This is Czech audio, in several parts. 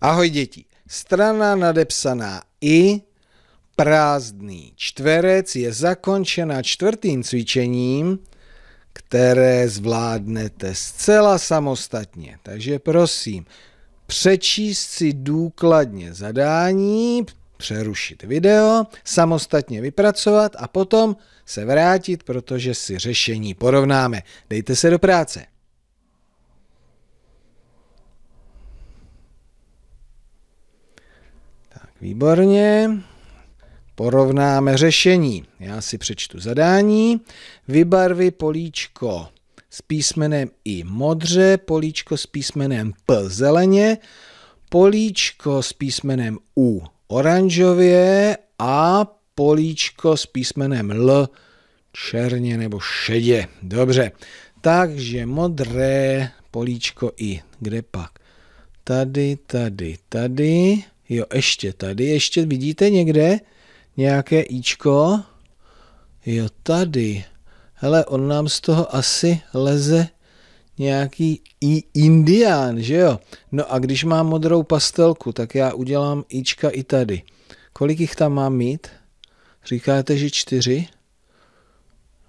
Ahoj děti. Strana nadepsaná i prázdný čtverec je zakončena čtvrtým cvičením, které zvládnete zcela samostatně. Takže prosím, přečíst si důkladně zadání, přerušit video, samostatně vypracovat a potom se vrátit, protože si řešení porovnáme. Dejte se do práce. Výborně. Porovnáme řešení. Já si přečtu zadání. Vybarvi políčko s písmenem i modře, políčko s písmenem p zeleně, políčko s písmenem u oranžově a políčko s písmenem l černě nebo šedě. Dobře, takže modré políčko i. Kde pak? Tady, tady, tady. Jo, ještě tady, ještě vidíte někde nějaké ičko? Jo, tady. Hele, on nám z toho asi leze nějaký i indián, že jo? No a když mám modrou pastelku, tak já udělám ička i tady. Kolik jich tam mám mít? Říkáte, že čtyři?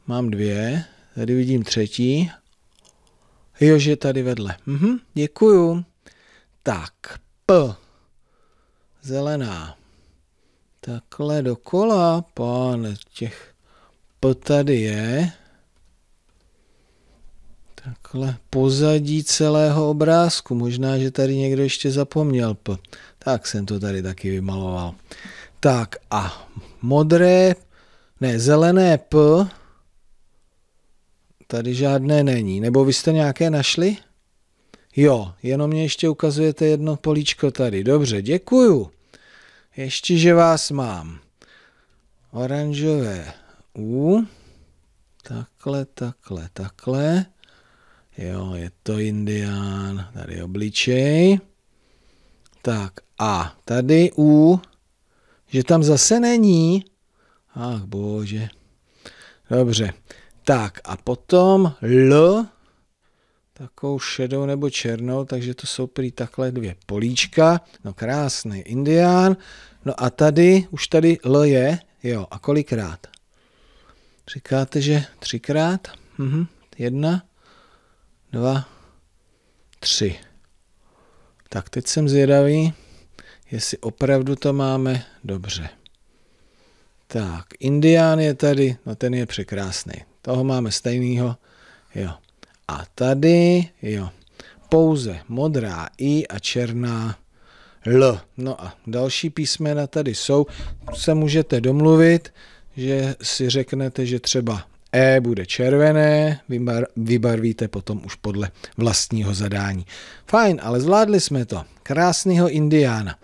Mám dvě, tady vidím třetí. Jo, že tady vedle. Mhm, děkuju. Tak, P zelená. Takhle dokola, pán, těch P tady je. Takhle pozadí celého obrázku. Možná, že tady někdo ještě zapomněl P. Tak jsem to tady taky vymaloval. Tak a modré, ne, zelené P tady žádné není. Nebo vy jste nějaké našli? Jo, jenom mě ještě ukazujete jedno políčko tady. Dobře, děkuju. Ještě, že vás mám. Oranžové U. Takhle, takhle, takhle. Jo, je to indián. Tady obličej. Tak a tady U, že tam zase není. Ach bože. Dobře. Tak a potom L, takovou šedou nebo černou, takže to jsou prý takhle dvě políčka, no krásný indián, no a tady, už tady L je, jo, a kolikrát? Říkáte, že třikrát? Mhm. Jedna, dva, tři. Tak teď jsem zvědavý, jestli opravdu to máme dobře. Tak, Indián je tady, no ten je překrásný. Toho máme stejného, jo. A tady, jo, pouze modrá I a černá L. No a další písmena tady jsou. Se můžete domluvit, že si řeknete, že třeba E bude červené, vybar, vybarvíte potom už podle vlastního zadání. Fajn, ale zvládli jsme to. Krásného Indiána.